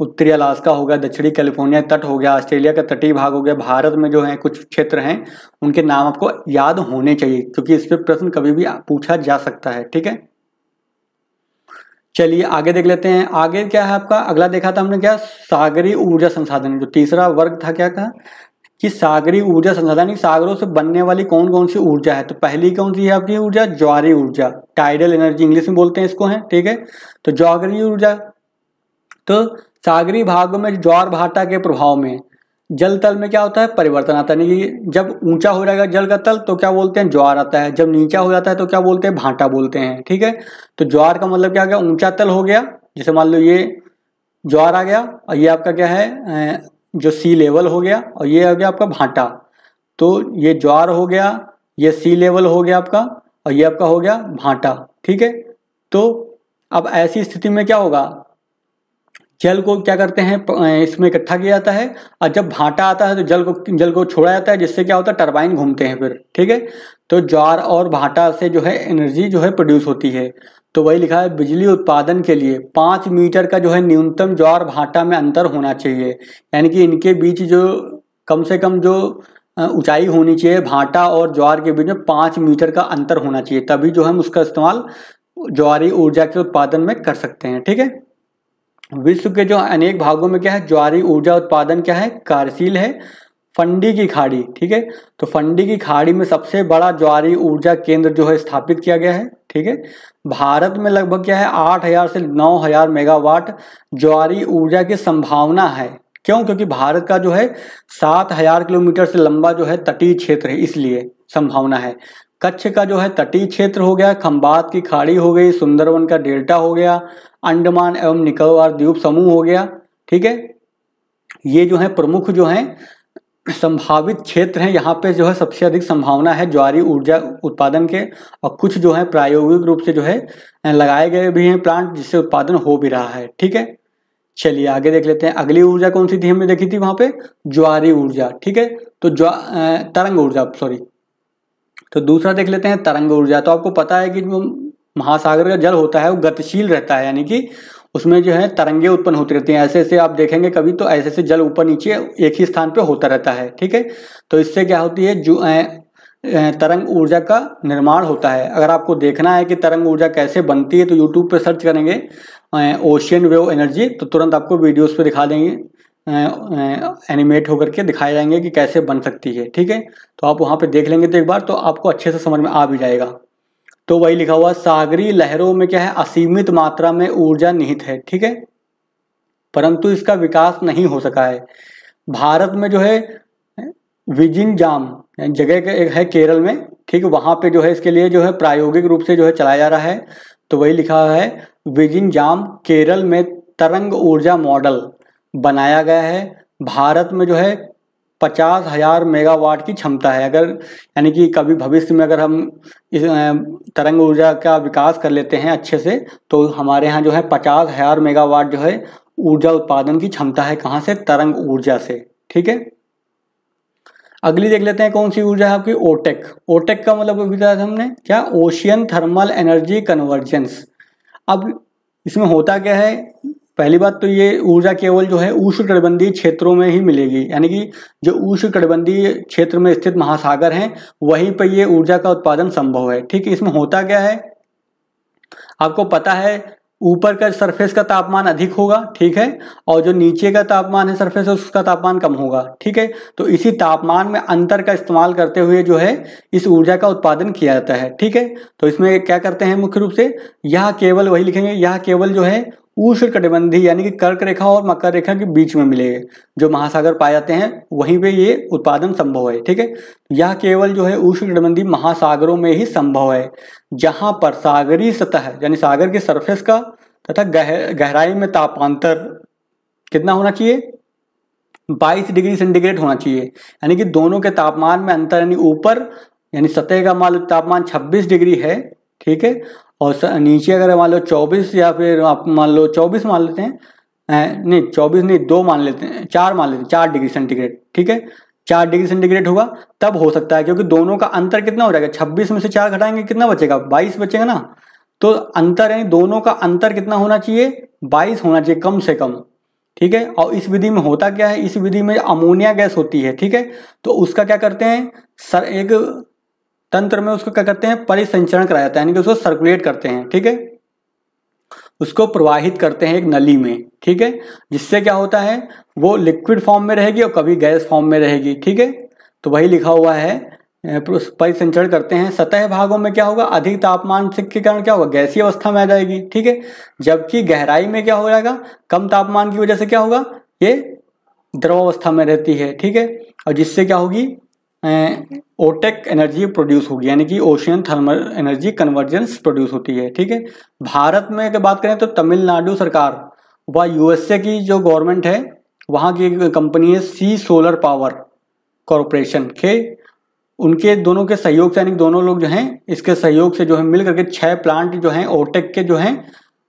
उत्तरी अलास्का हो गया दक्षिणी कैलिफोर्निया तट हो गया ऑस्ट्रेलिया का तटीय भाग हो गया भारत में जो है कुछ क्षेत्र हैं उनके नाम आपको याद होने चाहिए क्योंकि इस पर प्रश्न कभी भी पूछा जा सकता है ठीक है चलिए आगे देख लेते हैं आगे क्या है आपका अगला देखा था हमने क्या सागरी ऊर्जा संसाधन जो तीसरा वर्ग था क्या कहा कि सागरी ऊर्जा संसाधन सागरों से बनने वाली कौन कौन सी ऊर्जा है तो पहली कौन सी है आपकी ऊर्जा ज्वारी ऊर्जा टाइडल एनर्जी इंग्लिश में बोलते हैं इसको है ठीक है तो ज्वारी ऊर्जा तो सागरी भागों में ज्वार भाटा के प्रभाव में जल तल में क्या होता है परिवर्तन आता है यानी कि जब ऊंचा हो जाएगा जल का तल तो क्या बोलते हैं ज्वार आता है जब नीचा हो जाता है तो क्या बोलते हैं भाटा बोलते हैं ठीक है तो ज्वार का मतलब क्या गया ऊंचा तल हो गया जैसे मान लो ये ज्वार आ गया और ये आपका क्या है जो सी लेवल हो गया और ये आ गया आपका भाटा तो ये ज्वार हो गया ये सी लेवल हो गया आपका और ये आपका हो गया भाटा ठीक है तो अब ऐसी स्थिति में क्या होगा जल को क्या करते हैं इसमें इकट्ठा किया जाता है और जब भाटा आता है तो जल को जल को छोड़ा जाता है जिससे क्या होता है टरबाइन घूमते हैं फिर ठीक है तो ज्वार और भाटा से जो है एनर्जी जो है प्रोड्यूस होती है तो वही लिखा है बिजली उत्पादन के लिए पाँच मीटर का जो है न्यूनतम ज्वार भाटा में अंतर होना चाहिए यानी कि इनके बीच जो कम से कम जो ऊंचाई होनी चाहिए भाटा और ज्वार के बीच में पाँच मीटर का अंतर होना चाहिए तभी जो हम उसका इस्तेमाल ज्वारी ऊर्जा के उत्पादन में कर सकते हैं ठीक है विश्व के जो अनेक भागों में क्या है ज्वारी ऊर्जा उत्पादन क्या है कार्यशील है फंडी की खाड़ी ठीक है तो फंडी की खाड़ी में सबसे बड़ा ज्वारी ऊर्जा केंद्र जो है स्थापित किया गया है ठीक है भारत में लगभग क्या है आठ हजार से नौ हजार मेगावाट ज्वारी ऊर्जा की संभावना है क्यों क्योंकि भारत का जो है सात हजार किलोमीटर से लंबा जो है तटीय क्षेत्र है इसलिए संभावना है कच्छ का जो है तटीय क्षेत्र हो गया खम्बात की खाड़ी हो गई सुंदरवन का डेल्टा हो गया अंडमान एवं निकोबार द्वीप समूह हो गया ठीक है ये जो है प्रमुख जो है संभावित क्षेत्र हैं यहाँ पे जो है सबसे अधिक संभावना है ज्वारी ऊर्जा उत्पादन के और कुछ जो है प्रायोगिक रूप से जो है लगाए गए भी हैं प्लांट जिससे उत्पादन हो भी रहा है ठीक है चलिए आगे देख लेते हैं अगली ऊर्जा कौन सी थी हमने देखी थी वहाँ पे ज्वारी ऊर्जा ठीक है तो ज्वा तरंग ऊर्जा सॉरी तो दूसरा देख लेते हैं तरंग ऊर्जा तो आपको पता है कि महासागर का जल होता है वो गतिशील रहता है यानी कि उसमें जो है तरंगे उत्पन्न होती रहती हैं ऐसे ऐसे आप देखेंगे कभी तो ऐसे ऐसे जल ऊपर नीचे एक ही स्थान पर होता रहता है ठीक है तो इससे क्या होती है जो तरंग ऊर्जा का निर्माण होता है अगर आपको देखना है कि तरंग ऊर्जा कैसे बनती है तो यूट्यूब पर सर्च करेंगे ओशियन वेव एनर्जी तो तुरंत आपको वीडियोस पर दिखा देंगे एनिमेट होकर के दिखाए जाएंगे कि कैसे बन सकती है ठीक है तो आप वहाँ पे देख लेंगे तो एक बार तो आपको अच्छे से समझ में आ भी जाएगा तो वही लिखा हुआ सागरी लहरों में क्या है असीमित मात्रा में ऊर्जा निहित है ठीक है परंतु इसका विकास नहीं हो सका है भारत में जो है विजिन जाम जगह है केरल में ठीक वहां पे जो है इसके लिए जो है प्रायोगिक रूप से जो है चलाया जा रहा है तो वही लिखा है विजिन जाम केरल में तरंग ऊर्जा मॉडल बनाया गया है भारत में जो है पचास हजार मेगावाट की क्षमता है अगर यानी कि कभी भविष्य में अगर हम इस तरंग ऊर्जा का विकास कर लेते हैं अच्छे से तो हमारे यहाँ जो है पचास हजार मेगावाट जो है ऊर्जा उत्पादन की क्षमता है कहाँ से तरंग ऊर्जा से ठीक है अगली देख लेते हैं कौन सी ऊर्जा है आपकी ओटेक ओटेक e e का मतलब अभी था हमने क्या ओशियन थर्मल एनर्जी कन्वर्जेंस अब इसमें होता क्या है पहली बात तो ये ऊर्जा केवल जो है उष्णकटिबंधीय क्षेत्रों में ही मिलेगी यानी कि जो उष्णकटिबंधीय क्षेत्र में स्थित महासागर हैं वहीं पर ये ऊर्जा का उत्पादन संभव है ठीक है इसमें होता क्या है आपको पता है ऊपर का सरफेस का तापमान अधिक होगा ठीक है और जो नीचे का तापमान है सरफेस उसका तापमान कम होगा ठीक है तो इसी तापमान में अंतर का इस्तेमाल करते हुए जो है इस ऊर्जा का उत्पादन किया जाता है ठीक है तो इसमें क्या करते हैं मुख्य रूप से यह केवल वही लिखेंगे यह केवल जो है उष्ण कटिबंधी यानी कि कर्क रेखा और मकर रेखा के बीच में मिले जो महासागर पाए जाते हैं वहीं पे ये उत्पादन संभव है ठीक है यह केवल जो है उष्ण कटिबंधी महासागरों में ही संभव है जहां पर सागरी सतह यानी सागर के सरफेस का तथा गह, गहराई में तापांतर कितना होना चाहिए 22 डिग्री सेंटीग्रेड होना चाहिए यानी कि दोनों के तापमान में अंतर यानी ऊपर यानी सतह का मान तापमान छब्बीस डिग्री है ठीक है और नीचे अगर मान लो चौबीस या फिर आप मान लो चौबीस मान लेते हैं नहीं चौबीस नहीं दो मान लेते हैं चार मान लेते हैं चार डिग्री सेंटीग्रेड ठीक है चार डिग्री सेंटीग्रेड होगा तब हो सकता है क्योंकि दोनों का अंतर कितना हो जाएगा छब्बीस में से चार घटाएंगे कितना बचेगा बाईस बचेगा ना तो अंतर यानी दोनों का अंतर कितना होना चाहिए बाईस होना चाहिए कम से कम ठीक है और इस विधि में होता क्या है इस विधि में अमोनिया गैस होती है ठीक है तो उसका क्या करते हैं सर एक तंत्र में उसको क्या करते हैं परिसंचरण कराया जाता है यानी कि उसको सर्कुलेट करते हैं ठीक है उसको प्रवाहित करते हैं एक नली में ठीक है जिससे क्या होता है वो लिक्विड फॉर्म में रहेगी और कभी गैस फॉर्म में रहेगी ठीक है तो वही लिखा हुआ है परिसंचरण करते हैं सतह भागों में क्या होगा अधिक तापमान से के कारण क्या होगा गैसीय अवस्था में आ जाएगी ठीक है जबकि गहराई में क्या हो जाएगा कम तापमान की वजह से क्या होगा ये द्रवावस्था में रहती है ठीक है और जिससे क्या होगी ओटेक एनर्जी प्रोड्यूस होगी यानी कि ocean thermal energy convergence produce होती है ठीक है भारत में अगर बात करें तो तमिलनाडु सरकार व यूएसए की जो गवर्नमेंट है वहाँ की एक कंपनी है सी सोलर पावर कॉरपोरेशन के उनके दोनों के सहयोग से यानी दोनों लोग जो हैं इसके सहयोग से जो है मिल करके छः प्लांट जो हैं ओटेक e के जो हैं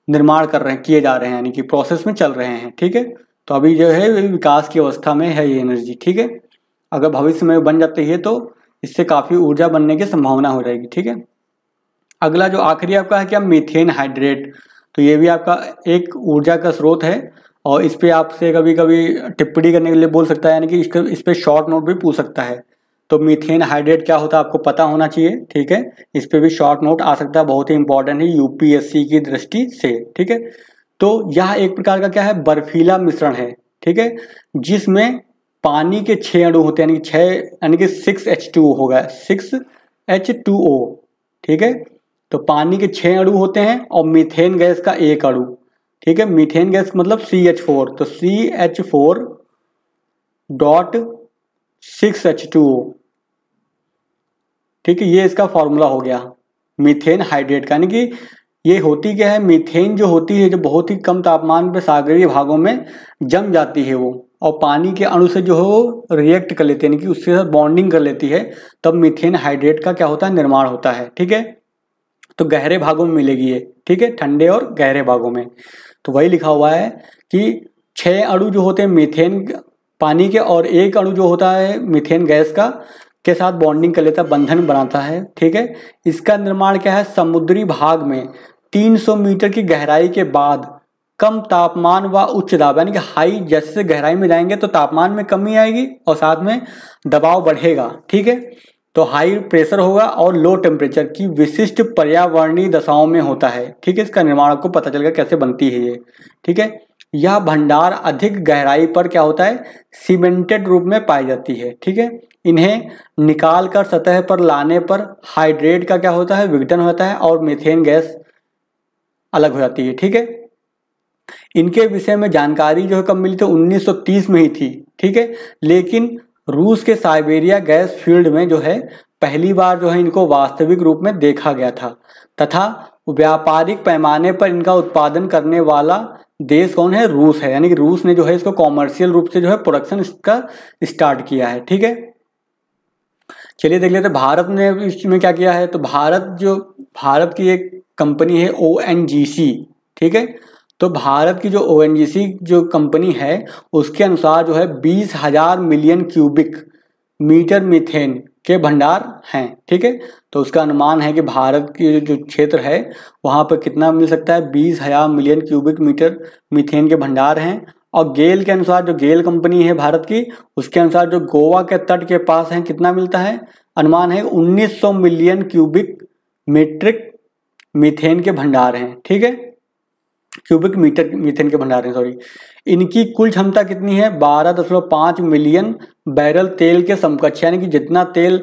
निर्माण कर रहे हैं किए जा रहे हैं यानी कि प्रोसेस में चल रहे हैं ठीक है तो अभी जो है विकास की अवस्था में है ये एनर्जी ठीक है अगर भविष्य में बन जाते हैं तो इससे काफ़ी ऊर्जा बनने की संभावना हो जाएगी ठीक है अगला जो आखिरी आपका है क्या मीथेन हाइड्रेट तो ये भी आपका एक ऊर्जा का स्रोत है और इस पर आपसे कभी कभी टिप्पणी करने के लिए बोल सकता है यानी कि इसके इस पर शॉर्ट नोट भी पूछ सकता है तो मीथेन हाइड्रेट क्या होता है आपको पता होना चाहिए ठीक है इस पर भी शॉर्ट नोट आ सकता है बहुत ही इंपॉर्टेंट है यूपीएससी की दृष्टि से ठीक है तो यह एक प्रकार का क्या है बर्फीला मिश्रण है ठीक है जिसमें पानी के छः अणु होते हैं यानी कि छः यानी कि सिक्स एच टू ओ होगा सिक्स एच टू ओ ठीक है तो पानी के छः अणु होते हैं और मीथेन गैस का एक अणु ठीक है मीथेन गैस मतलब सी एच फोर तो C H four dot six H two O ठीक है ये इसका फॉर्मूला हो गया मीथेन हाइड्रेट का यानी कि ये होती क्या है मीथेन जो होती है जो बहुत ही कम तापमान पर सागरीय भागों में जम जाती है वो और पानी के अणु से जो हो रिएक्ट कर लेते हैं यानी कि उसके साथ बॉन्डिंग कर लेती है तब मिथेन हाइड्रेट का क्या होता है निर्माण होता है ठीक है तो गहरे भागों में मिलेगी ये ठीक है ठंडे और गहरे भागों में तो वही लिखा हुआ है कि छः अणु जो होते हैं मिथेन पानी के और एक अणु जो होता है मिथेन गैस का के साथ बॉन्डिंग कर लेता है बंधन बनाता है ठीक है इसका निर्माण क्या है समुद्री भाग में 300 मीटर की गहराई के बाद कम तापमान व उच्च दाब यानी कि हाई जैसे गहराई में जाएंगे तो तापमान में कमी आएगी और साथ में दबाव बढ़ेगा ठीक है तो हाई प्रेशर होगा और लो टेम्परेचर की विशिष्ट पर्यावरणीय दशाओं में होता है ठीक है इसका निर्माण आपको पता चलेगा कैसे बनती है ये ठीक है यह भंडार अधिक गहराई पर क्या होता है सीमेंटेड रूप में पाई जाती है ठीक है इन्हें निकाल कर सतह पर लाने पर हाइड्रेट का क्या होता है विघटन होता है और मीथेन गैस अलग हो जाती है ठीक है इनके विषय में जानकारी जो है कब मिली थी 1930 में ही थी ठीक है लेकिन रूस के साइबेरिया गैस फील्ड में जो है पहली बार जो है इनको वास्तविक रूप में देखा गया था तथा व्यापारिक पैमाने पर इनका उत्पादन करने वाला देश कौन है रूस है यानी कि रूस ने जो है इसको कॉमर्शियल रूप से जो है प्रोडक्शन इसका स्टार्ट किया है ठीक है चलिए देख लेते भारत ने इसमें क्या किया है तो भारत जो भारत की एक कंपनी है ओ एन जी सी ठीक है तो भारत की जो ओ जो कंपनी है उसके अनुसार जो है बीस हजार मिलियन क्यूबिक मीटर मीथेन के भंडार हैं ठीक है तो उसका अनुमान है कि भारत की जो क्षेत्र है वहाँ पर कितना मिल सकता है बीस हजार मिलियन क्यूबिक मीटर मीथेन के भंडार हैं और गेल के अनुसार जो गेल कंपनी है भारत की उसके अनुसार जो गोवा के तट के पास हैं कितना मिलता है अनुमान है उन्नीस मिलियन क्यूबिक मीट्रिक मीथेन के भंडार हैं ठीक है क्यूबिक मीटर मीथेन के हैं सॉरी इनकी कुल क्षमता कितनी है 12.5 मिलियन बैरल तेल के समकक्ष यानी कि जितना तेल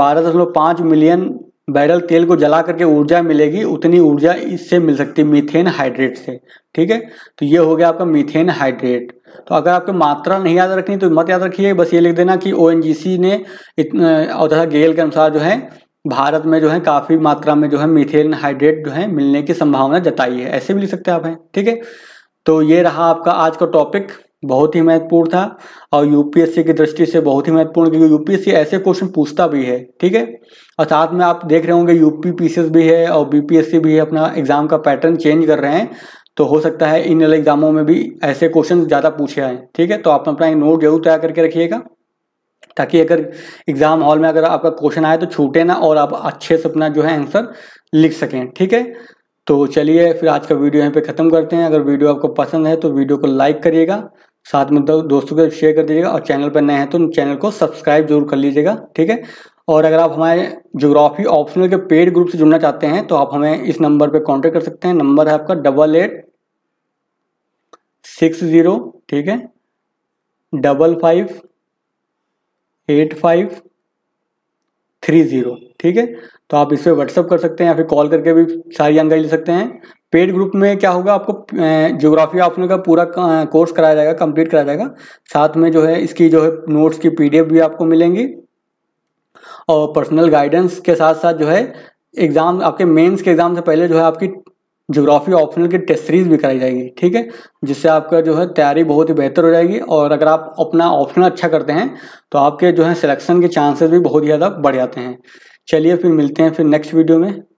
12.5 मिलियन बैरल तेल को जला करके ऊर्जा मिलेगी उतनी ऊर्जा इससे मिल सकती है मीथेन हाइड्रेट से ठीक है तो ये हो गया आपका मीथेन हाइड्रेट तो अगर आपको मात्रा नहीं याद रखनी तो मत याद रखिए बस ये लिख देना कि ओ ने इतना और तथा गेल के अनुसार जो है भारत में जो है काफ़ी मात्रा में जो है मिथेन हाइड्रेट जो है मिलने की संभावना जताई है ऐसे भी लिख सकते हैं आप हैं ठीक है तो ये रहा आपका आज का टॉपिक बहुत ही महत्वपूर्ण था और यूपीएससी की दृष्टि से बहुत ही महत्वपूर्ण क्योंकि यूपीएससी ऐसे क्वेश्चन पूछता भी है ठीक है और साथ में आप देख रहे होंगे यूपी पीसीएस भी है और बीपीएससी भी है अपना एग्जाम का पैटर्न चेंज कर रहे हैं तो हो सकता है इन एग्जामों में भी ऐसे क्वेश्चन ज़्यादा पूछे आए ठीक है तो आप अपना एक नोट जरूर तैयार करके रखिएगा ताकि अगर एग्ज़ाम हॉल में अगर आपका क्वेश्चन आए तो छूटे ना और आप अच्छे से अपना जो है आंसर लिख सकें ठीक है तो चलिए फिर आज का वीडियो यहाँ पे ख़त्म करते हैं अगर वीडियो आपको पसंद है तो वीडियो को लाइक करिएगा साथ में दोस्तों के शेयर कर दीजिएगा और चैनल पर नए हैं तो चैनल को सब्सक्राइब जरूर कर लीजिएगा ठीक है और अगर आप हमारे जोग्राफी ऑप्शनल के पेड ग्रुप से जुड़ना चाहते हैं तो आप हमें इस नंबर पर कॉन्टेक्ट कर सकते हैं नंबर है आपका डबल एट सिक्स ज़ीरो ठीक है double five eight five three zero ठीक है तो आप इस पर व्हाट्सअप कर सकते हैं या फिर कॉल करके भी सारी जानकारी ले सकते हैं पेड ग्रुप में क्या होगा आपको ज्योग्राफी ऑप्शन का पूरा कोर्स कराया जाएगा कंप्लीट कराया जाएगा साथ में जो है इसकी जो है नोट्स की पीडीएफ भी आपको मिलेंगी और पर्सनल गाइडेंस के साथ साथ जो है एग्ज़ाम आपके मेंस के एग्ज़ाम से पहले जो है आपकी ज्योग्राफी ऑप्शनल की टेस्ट सीरीज भी कराई जाएगी ठीक है जिससे आपका जो है तैयारी बहुत ही बेहतर हो जाएगी और अगर आप अपना ऑप्शनल अच्छा करते हैं तो आपके जो है सिलेक्शन के चांसेस भी बहुत ज़्यादा बढ़ जाते हैं चलिए फिर मिलते हैं फिर नेक्स्ट वीडियो में